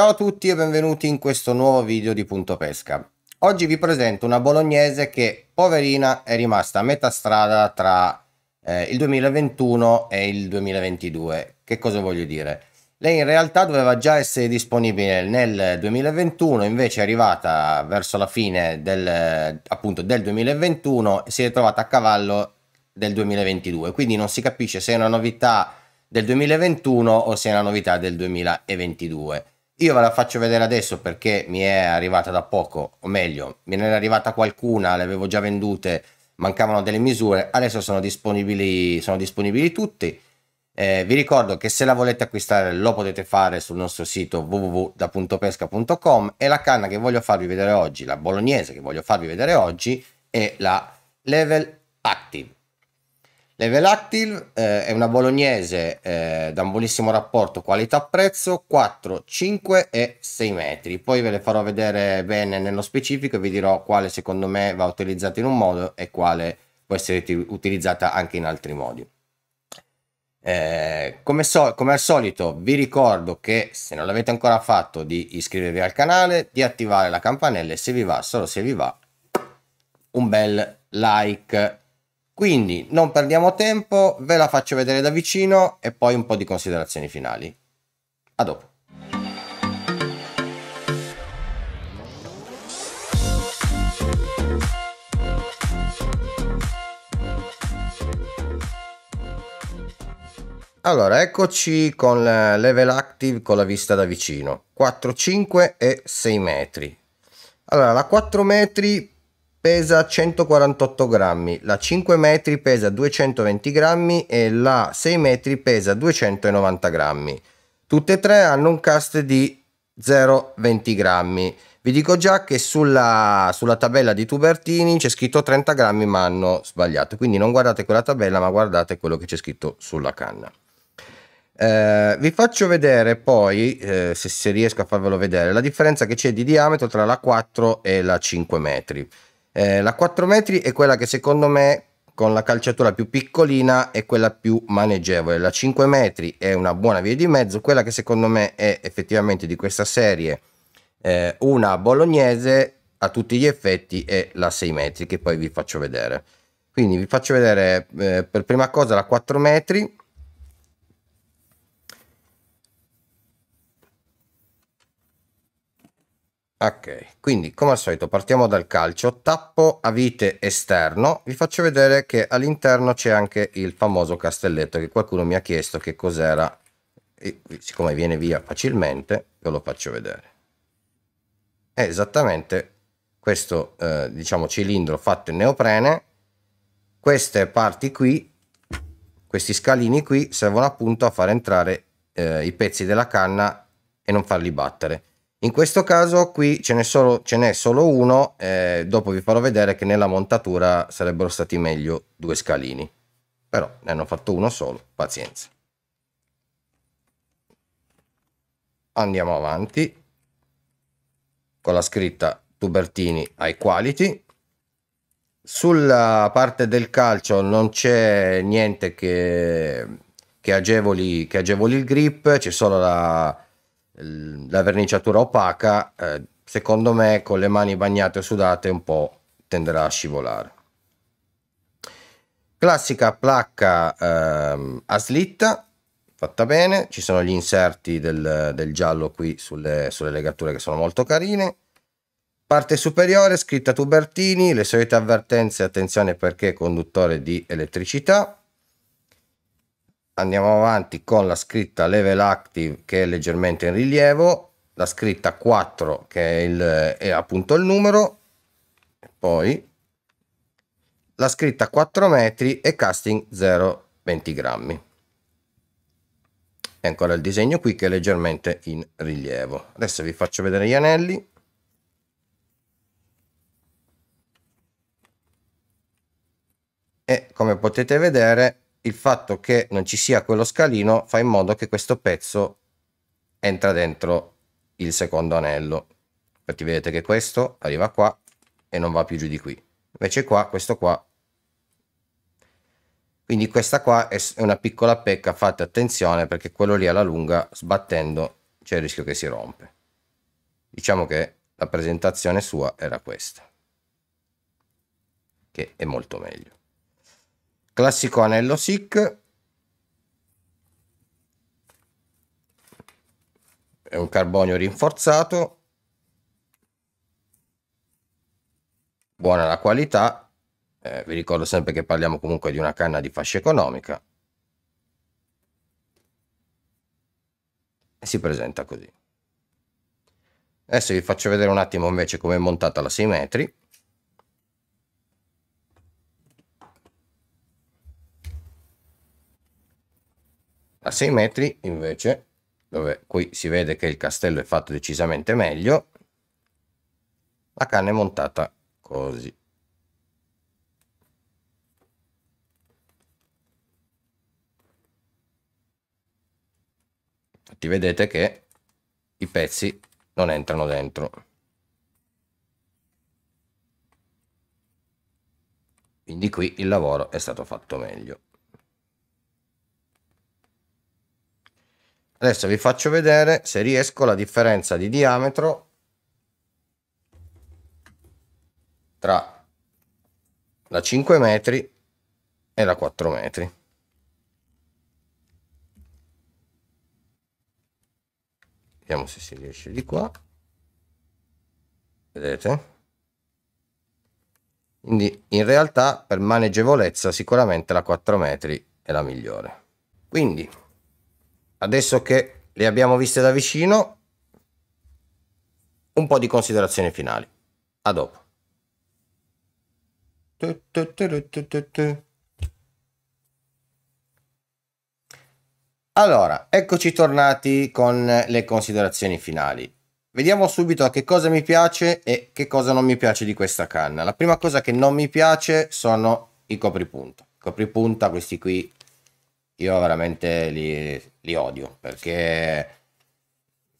Ciao a tutti e benvenuti in questo nuovo video di Punto Pesca. Oggi vi presento una bolognese che, poverina, è rimasta a metà strada tra eh, il 2021 e il 2022. Che cosa voglio dire? Lei in realtà doveva già essere disponibile nel 2021, invece è arrivata verso la fine del, appunto, del 2021 e si è trovata a cavallo del 2022, quindi non si capisce se è una novità del 2021 o se è una novità del 2022. Io ve la faccio vedere adesso perché mi è arrivata da poco, o meglio, me ne era arrivata qualcuna, le avevo già vendute, mancavano delle misure, adesso sono disponibili, sono disponibili tutti. Eh, vi ricordo che se la volete acquistare lo potete fare sul nostro sito www.pesca.com e la canna che voglio farvi vedere oggi, la bolognese che voglio farvi vedere oggi, è la Level Active. Level Active eh, è una bolognese eh, da un buonissimo rapporto qualità-prezzo, 4, 5 e 6 metri. Poi ve le farò vedere bene nello specifico e vi dirò quale secondo me va utilizzata in un modo e quale può essere utilizzata anche in altri modi. Eh, come, so, come, al solito vi ricordo che se non l'avete ancora fatto di iscrivervi al canale, di attivare la campanella e se vi va, solo se vi va, un bel like quindi non perdiamo tempo, ve la faccio vedere da vicino e poi un po' di considerazioni finali. A dopo. Allora, eccoci con la level active con la vista da vicino. 4, 5 e 6 metri. Allora, la 4 metri pesa 148 grammi, la 5 metri pesa 220 grammi e la 6 metri pesa 290 grammi. Tutte e tre hanno un cast di 0,20 grammi. Vi dico già che sulla, sulla tabella di Tubertini c'è scritto 30 grammi ma hanno sbagliato, quindi non guardate quella tabella ma guardate quello che c'è scritto sulla canna. Eh, vi faccio vedere poi, eh, se, se riesco a farvelo vedere, la differenza che c'è di diametro tra la 4 e la 5 metri. Eh, la 4 metri è quella che secondo me con la calciatura più piccolina è quella più maneggevole. La 5 metri è una buona via di mezzo, quella che secondo me è effettivamente di questa serie eh, una bolognese a tutti gli effetti è la 6 metri che poi vi faccio vedere. Quindi vi faccio vedere eh, per prima cosa la 4 metri Ok, quindi come al solito partiamo dal calcio, tappo a vite esterno, vi faccio vedere che all'interno c'è anche il famoso castelletto che qualcuno mi ha chiesto che cos'era, e, siccome viene via facilmente ve lo faccio vedere. È esattamente questo eh, diciamo cilindro fatto in neoprene, queste parti qui, questi scalini qui servono appunto a far entrare eh, i pezzi della canna e non farli battere in questo caso qui ce n'è solo, ce n'è solo uno, eh, dopo vi farò vedere che nella montatura sarebbero stati meglio due scalini, però ne hanno fatto uno solo, pazienza. Andiamo avanti con la scritta Tubertini High Quality. Sulla parte del calcio non c'è niente che, che, agevoli, che agevoli il grip, c'è solo la la verniciatura opaca, eh, secondo me con le mani bagnate o sudate un po' tenderà a scivolare. Classica placca eh, a slitta, fatta bene, ci sono gli inserti del, del giallo qui sulle, sulle legature che sono molto carine. Parte superiore scritta Tubertini, le solite avvertenze, attenzione perché conduttore di elettricità andiamo avanti con la scritta level active che è leggermente in rilievo la scritta 4 che è, il, è appunto il numero poi la scritta 4 metri e casting 0 20 grammi e ancora il disegno qui che è leggermente in rilievo adesso vi faccio vedere gli anelli e come potete vedere il fatto che non ci sia quello scalino fa in modo che questo pezzo entra dentro il secondo anello infatti vedete che questo arriva qua e non va più giù di qui invece qua questo qua quindi questa qua è una piccola pecca fate attenzione perché quello lì alla lunga sbattendo c'è il rischio che si rompe diciamo che la presentazione sua era questa che è molto meglio classico anello SIC è un carbonio rinforzato buona la qualità eh, vi ricordo sempre che parliamo comunque di una canna di fascia economica e si presenta così adesso vi faccio vedere un attimo invece come è montata la 6 metri A 6 metri invece, dove qui si vede che il castello è fatto decisamente meglio, la canna è montata così. Infatti vedete che i pezzi non entrano dentro. Quindi qui il lavoro è stato fatto meglio. Adesso vi faccio vedere se riesco la differenza di diametro tra la 5 metri e la 4 metri. Vediamo se si riesce di qua. Vedete? Quindi in realtà per maneggevolezza sicuramente la 4 metri è la migliore. Quindi adesso che le abbiamo viste da vicino, un po' di considerazioni finali. A dopo. Allora, eccoci tornati con le considerazioni finali. Vediamo subito a che cosa mi piace e che cosa non mi piace di questa canna. La prima cosa che non mi piace sono i copripunta. Copripunta, questi qui, io veramente li li odio perché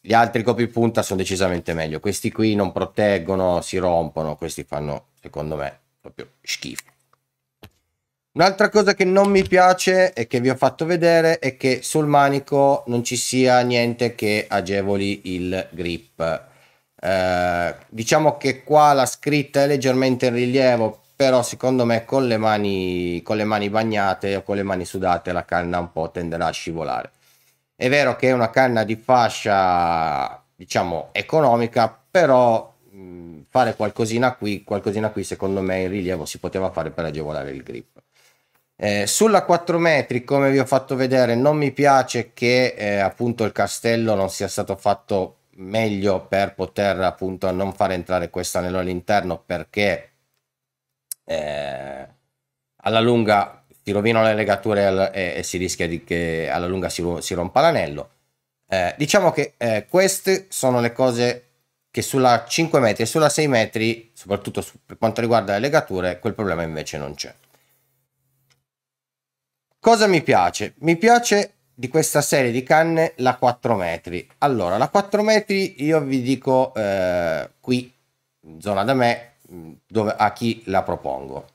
gli altri copipunta sono decisamente meglio. Questi qui non proteggono, si rompono, questi fanno, secondo me, proprio schifo. Un'altra cosa che non mi piace e che vi ho fatto vedere è che sul manico non ci sia niente che agevoli il grip. Eh, diciamo che qua la scritta è leggermente in rilievo, però secondo me con le mani, con le mani bagnate o con le mani sudate la canna un po' tenderà a scivolare è vero che è una canna di fascia, diciamo, economica, però mh, fare qualcosina qui, qualcosina qui, secondo me in rilievo si poteva fare per agevolare il grip. Eh, sulla 4 metri, come vi ho fatto vedere, non mi piace che eh, appunto il castello non sia stato fatto meglio per poter appunto non far entrare questo anello all'interno perché eh, alla lunga si rovinano le legature al, e, e, si rischia di, che alla lunga si, si rompa l'anello. Eh, diciamo che eh, queste sono le cose che sulla 5 metri e sulla 6 metri, soprattutto su, per quanto riguarda le legature, quel problema invece non c'è. Cosa mi piace? Mi piace di questa serie di canne la 4 metri. Allora, la 4 metri io vi dico eh, qui, in zona da me, mm, dove, a chi la propongo.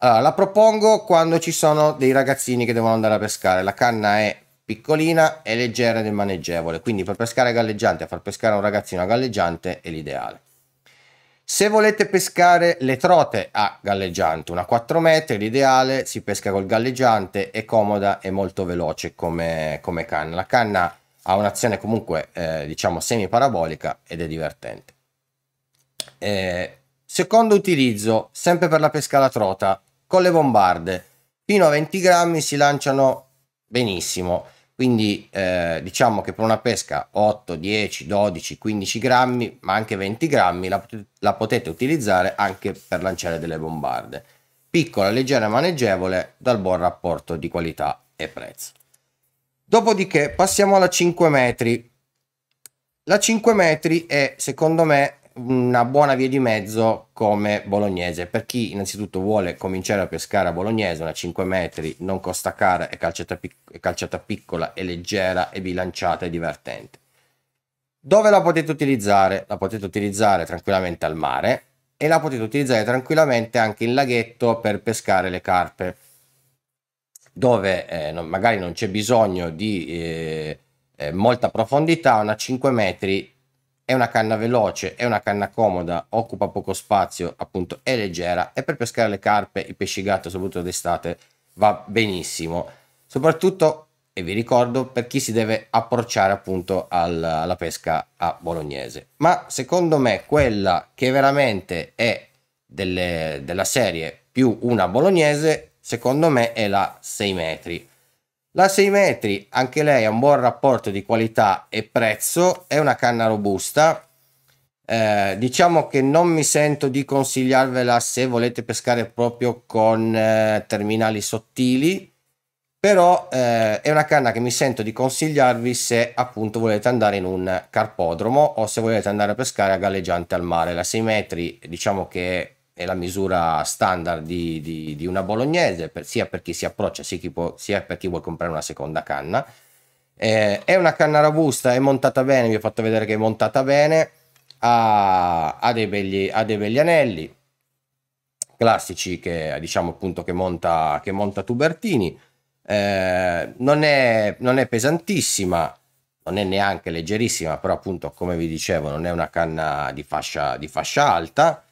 Allora, la propongo quando ci sono dei ragazzini che devono andare a pescare. La canna è piccolina è leggera ed è maneggevole, quindi per pescare galleggiante, far pescare un ragazzino galleggiante è l'ideale. Se volete pescare le trote a galleggiante, una 4 metri, l'ideale si pesca col galleggiante, è comoda e molto veloce come, come canna. La canna ha un'azione comunque eh, diciamo semi parabolica ed è divertente. Eh, secondo utilizzo, sempre per la pesca alla trota, con le bombarde fino a 20 grammi si lanciano benissimo, quindi eh, diciamo che per una pesca 8, 10, 12, 15 grammi, ma anche 20 grammi la, la potete utilizzare anche per lanciare delle bombarde. Piccola, leggera e maneggevole dal buon rapporto di qualità e prezzo. Dopodiché passiamo alla 5 metri. La 5 metri è secondo me una buona via di mezzo come bolognese per chi innanzitutto vuole cominciare a pescare a bolognese una 5 metri non costa cara è calciata, è calciata piccola è leggera è bilanciata e divertente dove la potete utilizzare la potete utilizzare tranquillamente al mare e la potete utilizzare tranquillamente anche in laghetto per pescare le carpe dove eh, non, magari non c'è bisogno di eh, eh, molta profondità una 5 metri è una canna veloce, è una canna comoda, occupa poco spazio, appunto è leggera e per pescare le carpe, i pesci gatto, soprattutto d'estate, va benissimo. Soprattutto, e vi ricordo, per chi si deve approcciare appunto alla pesca a bolognese. Ma secondo me quella che veramente è delle, della serie più una bolognese, secondo me è la 6 metri la 6 metri, anche lei ha un buon rapporto di qualità e prezzo, è una canna robusta. Eh, diciamo che non mi sento di consigliarvela se volete pescare proprio con eh, terminali sottili, però eh, è una canna che mi sento di consigliarvi se appunto volete andare in un carpodromo o se volete andare a pescare a galleggiante al mare. La 6 metri diciamo che è la misura standard di, di, di una bolognese, per, sia per chi si approccia sia, chi può, sia, per chi vuole comprare una seconda canna. Eh, è una canna robusta, è montata bene, vi ho fatto vedere che è montata bene, ha, ha, dei, begli, ha dei, begli, anelli classici che diciamo appunto che monta, che monta Tubertini, eh, non, è, non è pesantissima, non è neanche leggerissima, però appunto come vi dicevo non è una canna di fascia, di fascia alta,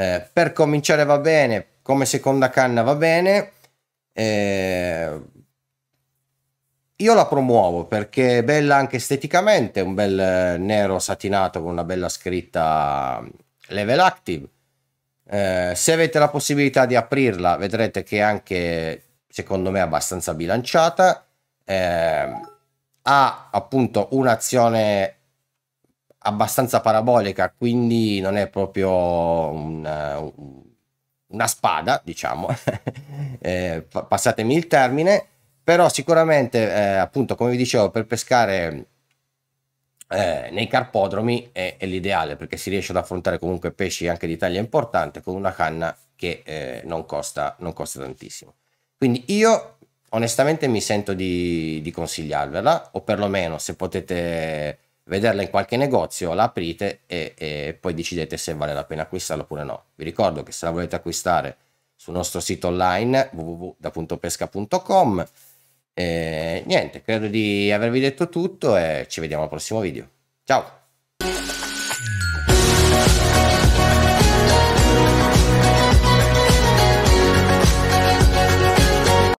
eh, per cominciare va bene, come seconda canna va bene. Eh, io la promuovo perché è bella anche esteticamente, un bel eh, nero satinato con una bella scritta mm, level active. Eh, se avete la possibilità di aprirla, vedrete che è anche secondo me abbastanza bilanciata. Eh, ha appunto un'azione abbastanza parabolica, quindi non è proprio una, eh, una spada, diciamo, eh, passatemi il termine, però sicuramente, eh, appunto, come vi dicevo, per pescare eh, nei carpodromi è, è l'ideale, perché si riesce ad affrontare comunque pesci anche di taglia importante con una canna che eh, non, costa, non costa tantissimo. Quindi io onestamente mi sento di, di consigliarvela, o perlomeno se potete vederla in qualche negozio, la aprite e, e poi decidete se vale la pena acquistarla oppure no. Vi ricordo che se la volete acquistare sul nostro sito online www.pesca.com e niente, credo di avervi detto tutto e ci vediamo al prossimo video. Ciao!